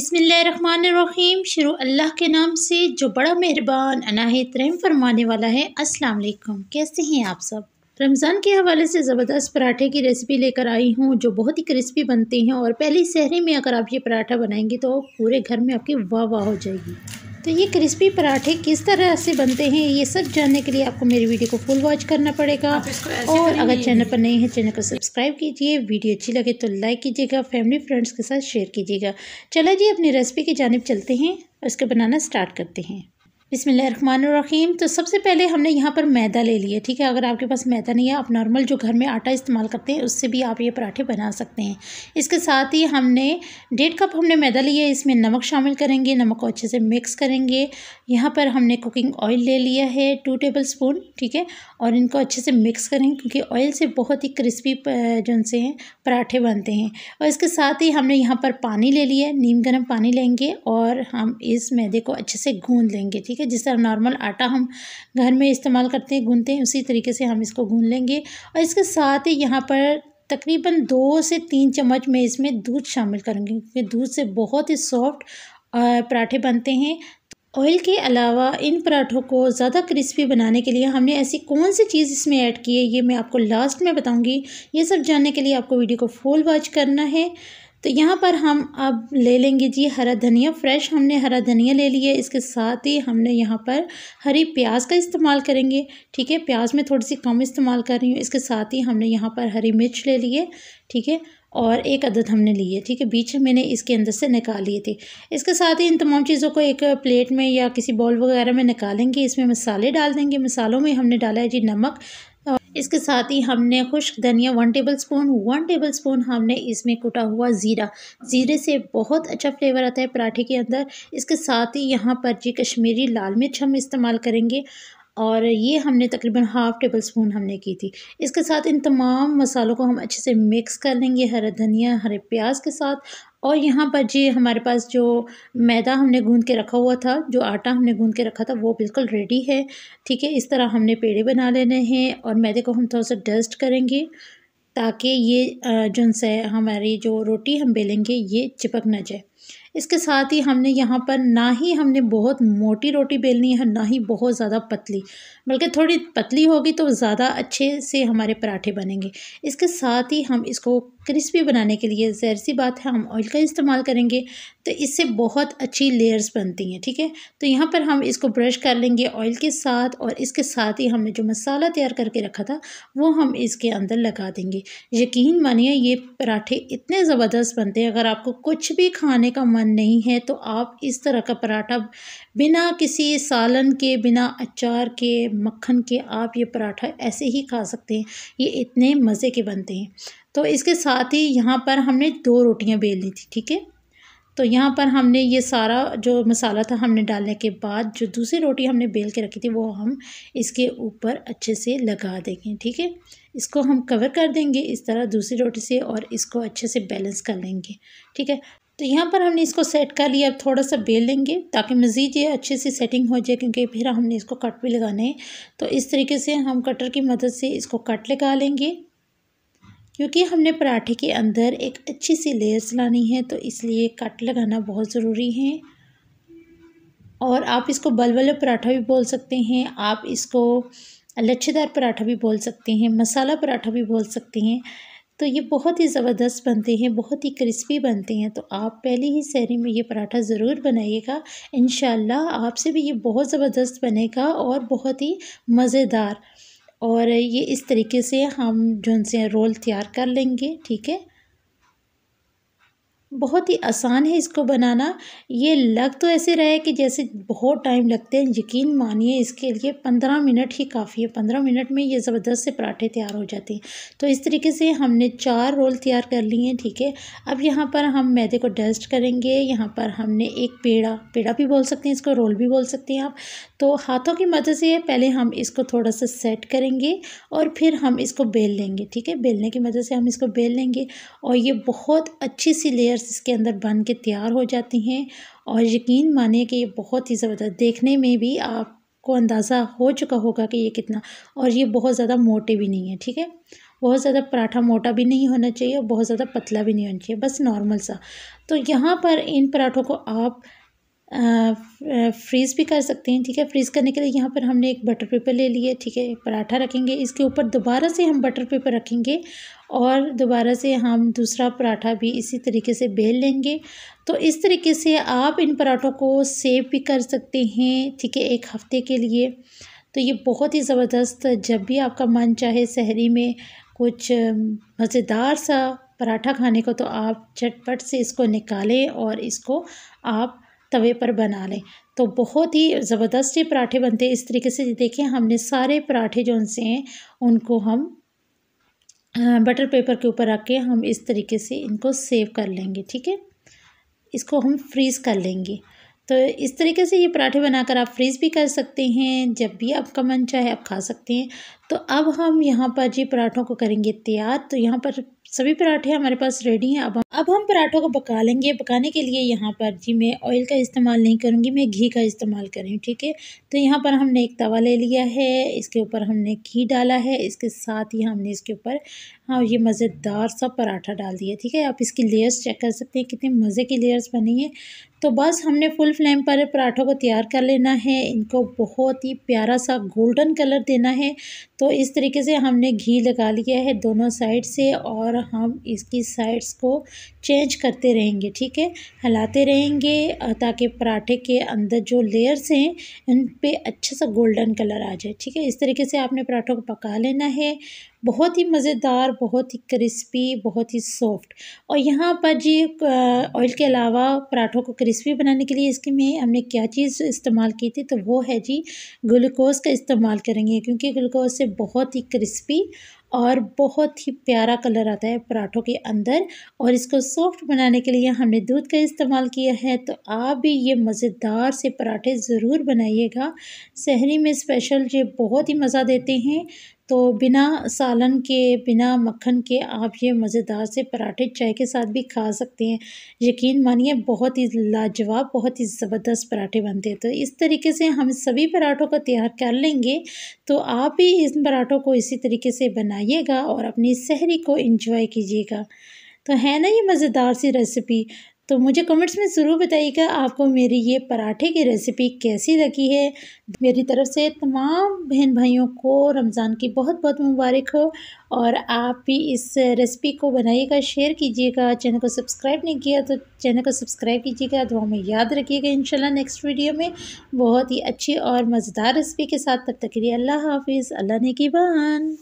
बिसमीम शुरू अल्लाह के नाम से जो बड़ा मेहरबान अनाहित रहम फरमाने वाला है अस्सलाम वालेकुम कैसे हैं आप सब रमज़ान के हवाले से ज़बरदस्त पराठे की रेसिपी लेकर आई हूँ जो बहुत ही क्रिस्पी बनते हैं और पहली सहरी में अगर आप ये पराठा बनाएंगे तो पूरे घर में आपकी वाह वाह हो जाएगी तो ये क्रिस्पी पराठे किस तरह से बनते हैं ये सब जानने के लिए आपको मेरी वीडियो को फुल वॉच करना पड़ेगा और अगर चैनल पर नहीं है चैनल को सब्सक्राइब कीजिए वीडियो अच्छी लगे तो लाइक कीजिएगा फैमिली फ्रेंड्स के साथ शेयर कीजिएगा चलो जी अपनी रेसिपी की जानब चलते हैं और इसको बनाना स्टार्ट करते हैं बिसमीम तो सबसे पहले हमने यहाँ पर मैदा ले लिया ठीक है अगर आपके पास मैदा नहीं है आप नॉर्मल जो घर में आटा इस्तेमाल करते हैं उससे भी आप ये पराठे बना सकते हैं इसके साथ ही हमने डेढ़ कप हमने मैदा लिया है इसमें नमक शामिल करेंगे नमक को अच्छे से मिक्स करेंगे यहाँ पर हमने कुकिंग ऑयल ले लिया है टू टेबल स्पून ठीक है और इनको अच्छे से मिक्स करेंगे क्योंकि ऑयल से बहुत ही क्रिस्पी जो उनसे हैं पराठे बनते हैं और इसके साथ ही हमने यहाँ पर पानी ले लिया नीम गर्म पानी लेंगे और हम इस मैदे को अच्छे से गूँध लेंगे ठीक है ठीक है जिस तरह नॉर्मल आटा हम घर में इस्तेमाल करते हैं गूनते हैं उसी तरीके से हम इसको गून लेंगे और इसके साथ ही यहाँ पर तकरीबन दो से तीन चम्मच मैं इसमें दूध शामिल करूँगी क्योंकि दूध से बहुत ही सॉफ्ट पराठे बनते हैं ऑयल के अलावा इन पराठों को ज़्यादा क्रिस्पी बनाने के लिए हमने ऐसी कौन सी चीज़ इसमें ऐड की है ये मैं आपको लास्ट में बताऊंगी ये सब जानने के लिए आपको वीडियो को फुल वॉच करना है तो यहाँ पर हम अब ले लेंगे जी हरा धनिया फ्रेश हमने हरा धनिया ले लिया इसके साथ ही हमने यहाँ पर हरी प्याज का इस्तेमाल करेंगे ठीक है प्याज में थोड़ी सी कम इस्तेमाल कर रही हूँ इसके साथ ही हमने यहाँ पर हरी मिर्च ले लिए ठीक है और एक अदद हमने ली है ठीक है बीच में मैंने इसके अंदर से निकाल लिए थे इसके साथ ही इन तमाम चीज़ों को एक प्लेट में या किसी बॉल वगैरह में निकालेंगे इसमें मसाले डाल देंगे मसालों में हमने डाला है जी नमक इसके साथ ही हमने खुश्क धनिया one tablespoon one tablespoon हमने इसमें कुटा हुआ ज़ीरा ज़ीरे से बहुत अच्छा फ्लेवर आता है पराठे के अंदर इसके साथ ही यहाँ पर जी कश्मीरी लाल मिर्च हम इस्तेमाल करेंगे और ये हमने तकरीबन हाफ़ टेबल स्पून हमने की थी इसके साथ इन तमाम मसालों को हम अच्छे से मिक्स कर लेंगे हरा धनिया हरे प्याज के साथ और यहाँ पर जी हमारे पास जो मैदा हमने गूंद के रखा हुआ था जो आटा हमने गूंद के रखा था वो बिल्कुल रेडी है ठीक है इस तरह हमने पेड़े बना लेने हैं और मैदे को हम थोड़ा सा डस्ट करेंगे ताकि ये जो हमारी जो रोटी हम बेलेंगे ये चिपक ना जाए इसके साथ ही हमने यहाँ पर ना ही हमने बहुत मोटी रोटी बेलनी है ना ही बहुत ज़्यादा पतली बल्कि थोड़ी पतली होगी तो ज़्यादा अच्छे से हमारे पराठे बनेंगे इसके साथ ही हम इसको क्रिस्पी बनाने के लिए जहर सी बात है हम ऑयल का इस्तेमाल करेंगे तो इससे बहुत अच्छी लेयर्स बनती हैं ठीक है तो यहाँ पर हम इसको ब्रश कर लेंगे ऑयल के साथ और इसके साथ ही हमने जो मसाला तैयार करके रखा था वो हम इसके अंदर लगा देंगे यकीन मानिए ये पराठे इतने ज़बरदस्त बनते हैं अगर आपको कुछ भी खाने खाने का मन नहीं है तो आप इस तरह का पराठा बिना किसी सालन के बिना अचार के मक्खन के आप ये पराठा ऐसे ही खा सकते हैं ये इतने मज़े के बनते हैं तो इसके साथ ही यहाँ पर हमने दो रोटियाँ बेल ली थी ठीक है तो यहाँ पर हमने ये सारा जो मसाला था हमने डालने के बाद जो दूसरी रोटी हमने बेल के रखी थी वो हम इसके ऊपर अच्छे से लगा देंगे ठीक है इसको हम कवर कर देंगे इस तरह दूसरी रोटी से और इसको अच्छे से बैलेंस कर लेंगे ठीक है तो यहाँ पर हमने इसको सेट कर लिया अब थोड़ा सा बेल लेंगे ताकि मज़ीद ये अच्छे से सेटिंग हो जाए क्योंकि फिर हमने इसको कट भी लगाने हैं तो इस तरीके से हम कटर की मदद से इसको कट लगा लेंगे क्योंकि हमने पराठे के अंदर एक अच्छी सी लेयर्स लानी है तो इसलिए कट लगाना बहुत ज़रूरी है और आप इसको बल बलबल पराठा भी बोल सकते हैं आप इसको लच्छेदार पराठा भी बोल सकते हैं मसाला पराठा भी बोल सकते हैं तो ये बहुत ही ज़बरदस्त बनते हैं बहुत ही क्रिस्पी बनते हैं तो आप पहले ही सहरी में ये पराठा ज़रूर बनाइएगा इन आपसे भी ये बहुत ज़बरदस्त बनेगा और बहुत ही मज़ेदार और ये इस तरीके से हम जो उनसे रोल तैयार कर लेंगे ठीक है बहुत ही आसान है इसको बनाना ये लग तो ऐसे रहे कि जैसे बहुत टाइम लगते हैं यकीन मानिए इसके लिए पंद्रह मिनट ही काफ़ी है पंद्रह मिनट में ये ज़बरदस्त से पराठे तैयार हो जाते हैं तो इस तरीके से हमने चार रोल तैयार कर लिए हैं ठीक है अब यहाँ पर हम मैदे को डस्ट करेंगे यहाँ पर हमने एक पेड़ा पेड़ा भी बोल सकते हैं इसको रोल भी बोल सकते हैं आप तो हाथों की मदद से पहले हम इसको थोड़ा सा सेट करेंगे और फिर हम इसको बेल लेंगे ठीक है बेलने की मदद से हम इसको बेल लेंगे और ये बहुत अच्छी सी लेयर्स इसके अंदर बन के तैयार हो जाती हैं और यकीन मानिए कि ये बहुत ही ज़बरदस्त देखने में भी आपको अंदाज़ा हो चुका होगा कि ये कितना और ये बहुत ज़्यादा मोटे भी नहीं है ठीक है बहुत ज़्यादा पराठा मोटा भी नहीं होना चाहिए और बहुत ज़्यादा पतला भी नहीं होना चाहिए बस नॉर्मल सा तो यहाँ पर इन पराठों को आप फ्रीज़ भी कर सकते हैं ठीक है फ्रीज़ करने के लिए यहाँ पर हमने एक बटर पेपर ले लिया ठीक है पराठा रखेंगे इसके ऊपर दोबारा से हम बटर पेपर रखेंगे और दोबारा से हम दूसरा पराठा भी इसी तरीके से बेल लेंगे तो इस तरीके से आप इन पराठों को सेव भी कर सकते हैं ठीक है एक हफ़्ते के लिए तो ये बहुत ही ज़बरदस्त जब भी आपका मन चाहे शहरी में कुछ मज़ेदार सा पराठा खाने को तो आप झटपट से इसको निकालें और इसको आप तवे पर बना लें तो बहुत ही ज़बरदस्त ये पराठे बनते हैं इस तरीके से देखें हमने सारे पराठे जो उनसे हैं उनको हम बटर पेपर के ऊपर रख के हम इस तरीके से इनको सेव कर लेंगे ठीक है इसको हम फ्रीज़ कर लेंगे तो इस तरीके से ये पराठे बनाकर आप फ्रीज़ भी कर सकते हैं जब भी आपका मन चाहे आप खा सकते हैं तो अब हम यहाँ पर जी पराठों को करेंगे तैयार तो यहाँ पर सभी पराठे हमारे पास रेडी हैं अब हम अब हम पराठों को पका लेंगे पकाने के लिए यहाँ पर जी मैं ऑयल का इस्तेमाल नहीं करूँगी मैं घी का इस्तेमाल हूँ ठीक है तो यहाँ पर हमने एक तवा ले लिया है इसके ऊपर हमने घी डाला है इसके साथ ही हमने इसके ऊपर हाँ ये मज़ेदार सा पराठा डाल दिया ठीक है आप इसकी लेयर्स चेक कर सकते हैं कितने मज़े की लेयर्स बनी है तो बस हमने फुल फ्लेम पर पराठों को तैयार कर लेना है इनको बहुत ही प्यारा सा गोल्डन कलर देना है तो इस तरीके से हमने घी लगा लिया है दोनों साइड से और हम इसकी साइड्स को चेंज करते रहेंगे ठीक है हिलाते रहेंगे ताकि पराठे के अंदर जो लेयर्स हैं इन पर अच्छा सा गोल्डन कलर आ जाए ठीक है इस तरीके से आपने पराठों को पका लेना है बहुत ही मज़ेदार बहुत ही क्रिस्पी बहुत ही सॉफ्ट और यहाँ पर जी ऑयल के अलावा पराठों को क्रिस्पी बनाने के लिए इसके में हमने क्या चीज़ इस्तेमाल की थी तो वो है जी ग्लूकोज़ का इस्तेमाल करेंगे क्योंकि ग्लूकोज़ से बहुत ही क्रिस्पी और बहुत ही प्यारा कलर आता है पराठों के अंदर और इसको सॉफ्ट बनाने के लिए हमने दूध का इस्तेमाल किया है तो आप भी ये मज़ेदार से पराठे ज़रूर बनाइएगा शहरी में स्पेशल ये बहुत ही मज़ा देते हैं तो बिना सालन के बिना मक्खन के आप ये मज़ेदार से पराठे चाय के साथ भी खा सकते हैं यकीन मानिए बहुत ही लाजवाब बहुत ही ज़बरदस्त पराठे बनते हैं तो इस तरीके से हम सभी पराठों को तैयार कर लेंगे तो आप भी इन पराठों को इसी तरीके से बनाइएगा और अपनी सहरी को इंजॉय कीजिएगा तो है ना ये मज़ेदार सी रेसिपी तो मुझे कमेंट्स में ज़रूर बताइएगा आपको मेरी ये पराठे की रेसिपी कैसी लगी है मेरी तरफ से तमाम बहन भाइयों को रमज़ान की बहुत बहुत मुबारक हो और आप भी इस रेसिपी को बनाइएगा शेयर कीजिएगा चैनल को सब्सक्राइब नहीं किया तो चैनल को सब्सक्राइब कीजिएगा दुआ में याद रखिएगा शाला नेक्स्ट वीडियो में बहुत ही अच्छी और मज़ेदार रेसिपी के साथ तब तक के लिए अल्लाह हाफिज़ अल्लाह ने की बहन